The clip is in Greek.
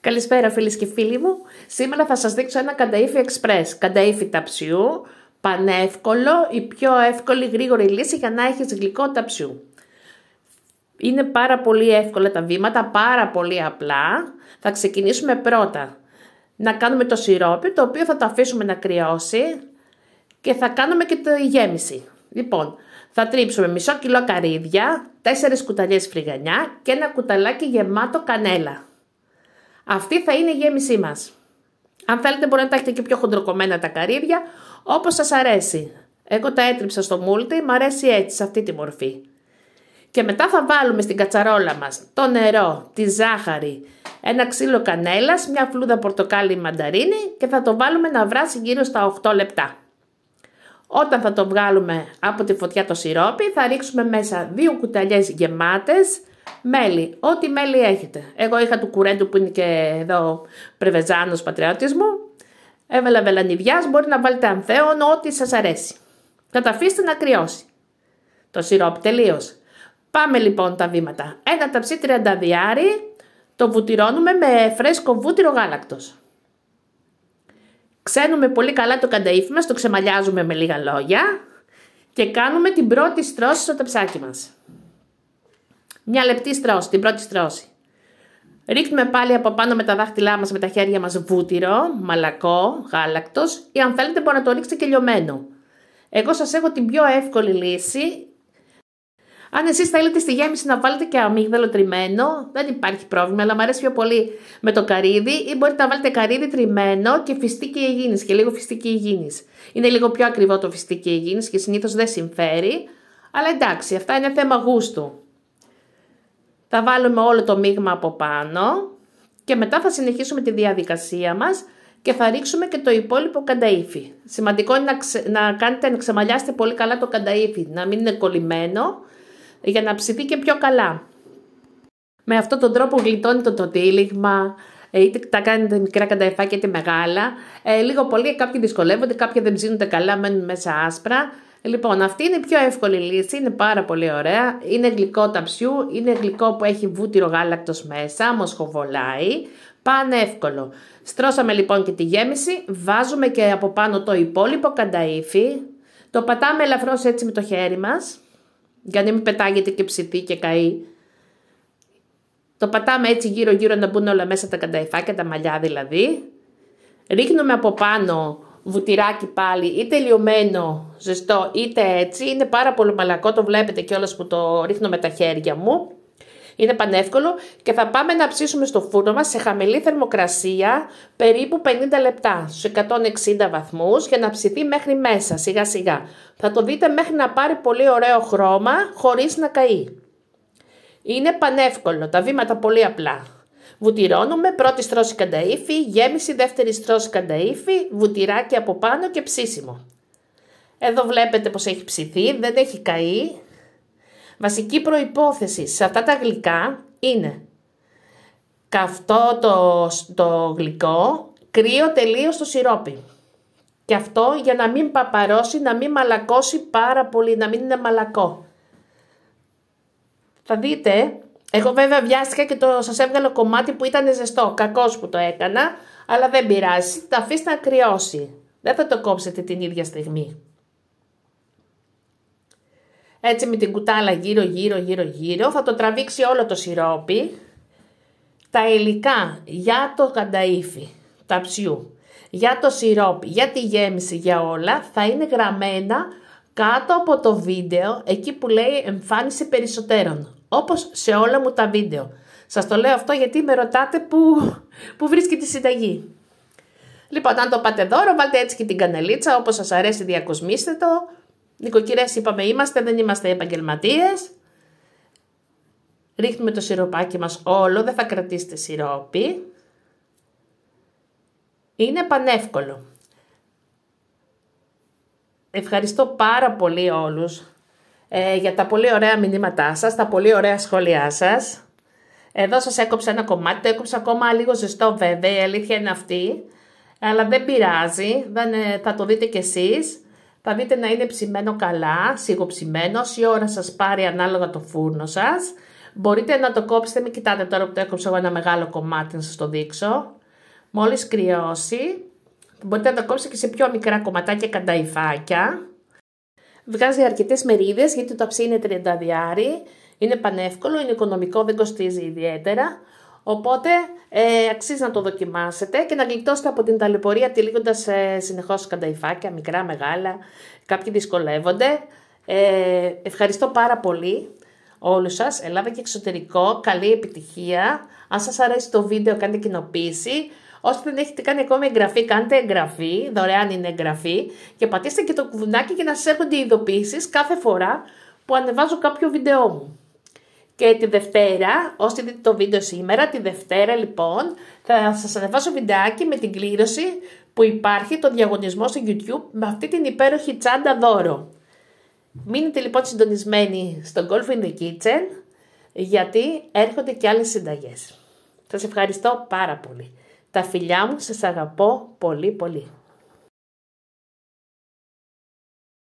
Καλησπέρα φίλες και φίλοι μου. Σήμερα θα σας δείξω ένα κανταΐφι εξπρές, Κανταΐφι ταψιού, πανεύκολο, η πιο εύκολη γρήγορη λύση για να έχεις γλυκό ταψιού. Είναι πάρα πολύ εύκολα τα βήματα, πάρα πολύ απλά. Θα ξεκινήσουμε πρώτα να κάνουμε το σιρόπι, το οποίο θα το αφήσουμε να κρυώσει και θα κάνουμε και τη γέμιση. Λοιπόν, θα τρίψουμε μισό κιλό καρύδια, τέσσερις κουταλιές φρυγανιά και ένα κουταλάκι γεμάτο κανέλα. Αυτή θα είναι η γέμισή μας. Αν θέλετε μπορείτε να τα έχετε και πιο χοντροκομμένα τα καρύδια, όπως σας αρέσει. Εγώ τα έτριψα στο μούλτι, μου αρέσει έτσι, σε αυτή τη μορφή. Και μετά θα βάλουμε στην κατσαρόλα μας το νερό, τη ζάχαρη, ένα ξύλο κανέλας, μια φλούδα πορτοκάλι μανταρίνη και θα το βάλουμε να βράσει γύρω στα 8 λεπτά. Όταν θα το βγάλουμε από τη φωτιά το σιρόπι θα ρίξουμε μέσα δύο κουταλιές γεμάτες Μέλι, ό,τι μέλι έχετε. Εγώ είχα του κουρέντου που είναι και εδώ πρεβεζάνο μου. Έβαλα βελανιδιάς, μπορεί να βάλετε ανθέων, ό,τι σας αρέσει. Θα τα αφήσετε να κρυώσει. Το σιρόπι τελείως. Πάμε λοιπόν τα βήματα. Ένα ταψί 30 το βουτυρώνουμε με φρέσκο βούτυρο γάλακτος. Ξένουμε πολύ καλά το κανταΐφι μας, το ξεμαλιάζουμε με λίγα λόγια και κάνουμε την πρώτη στρώση στο ταψάκι μας. Μια λεπτή στρώση, την πρώτη στρώση. Ρίχνουμε πάλι από πάνω με τα δάχτυλά μας με τα χέρια μας βούτυρο, μαλακό, γάλακτος. ή αν θέλετε μπορεί να το ρίξετε και λιωμένο. Εγώ σας έχω την πιο εύκολη λύση. Αν εσείς θέλετε στη γέμιση να βάλετε και αμύγδαλο τριμμένο, δεν υπάρχει πρόβλημα, αλλά μου αρέσει πιο πολύ με το καρύδι ή μπορείτε να βάλετε καρύδι τριμμένο και φιστίκι υγιεινής και λίγο φιστίκι υγιεινής. Είναι λίγο πιο ακριβό το φιστίκι υγιεινής και συνήθως δεν συμφέρει, αλλά εντάξει, αυτά είναι θέμα γούστου. Θα βάλουμε όλο το μείγμα από πάνω και μετά θα συνεχίσουμε τη διαδικασία μας και θα ρίξουμε και το υπόλοιπο κανταΐφι. Σημαντικό είναι να, κάνετε να ξεμαλιάσετε πολύ καλά το κανταΐφι, να μην είναι κολλημένο για να ψηθεί και πιο καλά. Με αυτόν τον τρόπο γλιτώνει το τύλιγμα. Ε, είτε τα κάνετε μικρά κανταϊφάκια είτε μεγάλα. Ε, λίγο πολύ κάποιοι δυσκολεύονται, κάποιοι δεν ψήνονται καλά, μένουν μέσα άσπρα. Λοιπόν, αυτή είναι η πιο εύκολη λύση, είναι πάρα πολύ ωραία. Είναι γλυκό ταψιού, είναι γλυκό που έχει βούτυρο γάλακτος μέσα, μοσχοβολάει. εύκολο. Στρώσαμε λοιπόν και τη γέμιση, βάζουμε και από πάνω το υπόλοιπο κανταΐφι, Το πατάμε ελαφρώς έτσι με το χέρι μας, για να μην πετάγεται και ψηθεί και καεί. Το πατάμε έτσι γύρω γύρω να μπουν όλα μέσα τα κανταϊφάκια, τα μαλλιά δηλαδή. Ρίχνουμε από πάνω βουτυράκι πάλι, είτε λιωμένο ζεστό, είτε έτσι. Είναι πάρα πολύ μαλακό, το βλέπετε κιόλας που το ρίχνω με τα χέρια μου. Είναι πανεύκολο και θα πάμε να ψήσουμε στο φούρνο μας σε χαμηλή θερμοκρασία περίπου 50 λεπτά στους 160 βαθμούς για να ψηθεί μέχρι μέσα σιγά σιγά. Θα το δείτε μέχρι να πάρει πολύ ωραίο χρώμα χωρίς να καεί. Είναι πανεύκολο, τα βήματα πολύ απλά. Βουτυρώνουμε, πρώτη στρώση κατά γέμιση, δεύτερη στρώση κατά ύφη, βουτυράκι από πάνω και ψήσιμο. Εδώ βλέπετε πως έχει ψηθεί, δεν έχει καεί. Βασική προϋπόθεση σε αυτά τα γλυκά είναι καυτό το, το γλυκό, κρύο τελείως το σιρόπι. Και αυτό για να μην παπαρώσει, να μην μαλακώσει πάρα πολύ, να μην είναι μαλακό. Θα δείτε εγώ βέβαια βιάστηκα και το σας έβγαλε κομμάτι που ήταν ζεστό. Κακός που το έκανα, αλλά δεν πειράζει. Τα αφήστε να κρυώσει. Δεν θα το κόψετε την ίδια στιγμή. Έτσι με την κουτάλα γύρω γύρω γύρω γύρω θα το τραβήξει όλο το σιρόπι. Τα υλικά για το κανταΐφι, τα ψιού, για το σιρόπι, για τη γέμιση, για όλα θα είναι γραμμένα κάτω από το βίντεο εκεί που λέει εμφάνιση περισσότερων όπως σε όλα μου τα βίντεο. Σας το λέω αυτό γιατί με ρωτάτε που, που βρίσκει τη συνταγή. Λοιπόν, αν το πάτε δώρο, βάλτε έτσι και την κανελίτσα, όπως σας αρέσει διακοσμήστε το. Νοικοκυρές είπαμε είμαστε, δεν είμαστε επαγγελματίες. Ρίχνουμε το σιροπάκι μας όλο, δεν θα κρατήσετε σιρόπι. Είναι πανεύκολο. Ευχαριστώ πάρα πολύ όλους ε, για τα πολύ ωραία μηνύματά σας, τα πολύ ωραία σχόλιά σας. Εδώ σας έκοψα ένα κομμάτι, το έκοψα ακόμα λίγο ζεστό βέβαια, η αλήθεια είναι αυτή. Αλλά δεν πειράζει, δεν, ε, θα το δείτε κι εσείς. Θα δείτε να είναι ψημένο καλά, σιγοψημένος, η ώρα σας πάρει ανάλογα το φούρνο σας. Μπορείτε να το κόψετε, μην κοιτάτε τώρα που το έκοψα εγώ ένα μεγάλο κομμάτι να σας το δείξω. Μόλις κρυώσει, μπορείτε να το κόψετε και σε πιο μικρά κομματάκια κανταϊφάκια. Βγάζει αρκετές μερίδες γιατί το ταψί είναι 30 διάρι, είναι πανεύκολο, είναι οικονομικό, δεν κοστίζει ιδιαίτερα. Οπότε ε, αξίζει να το δοκιμάσετε και να γλιτώσετε από την ταλαιπωρία τυλίγοντας ε, συνεχώς κανταϊφάκια, μικρά, μεγάλα. Κάποιοι δυσκολεύονται. Ε, ευχαριστώ πάρα πολύ όλους σας, Ελλάδα και εξωτερικό, καλή επιτυχία. Αν σας αρέσει το βίντεο κάντε κοινοποίηση. Όσοι δεν έχετε κάνει ακόμα εγγραφή, κάντε εγγραφή, δωρεάν είναι εγγραφή και πατήστε και το κουδουνάκι για να σας έρχονται οι ειδοποιήσεις κάθε φορά που ανεβάζω κάποιο βίντεό μου. Και τη Δευτέρα, όσοι δείτε το βίντεο σήμερα, τη Δευτέρα λοιπόν θα σας ανεβάσω βιντεάκι με την κλήρωση που υπάρχει το διαγωνισμό στο YouTube με αυτή την υπέροχη τσάντα δώρο. Μείνετε λοιπόν συντονισμένοι στο Golf in the Kitchen γιατί έρχονται και άλλες συνταγές. Σας ευχαριστώ πάρα πολύ. Τα φιλιά μου, σας αγαπώ πολύ πολύ.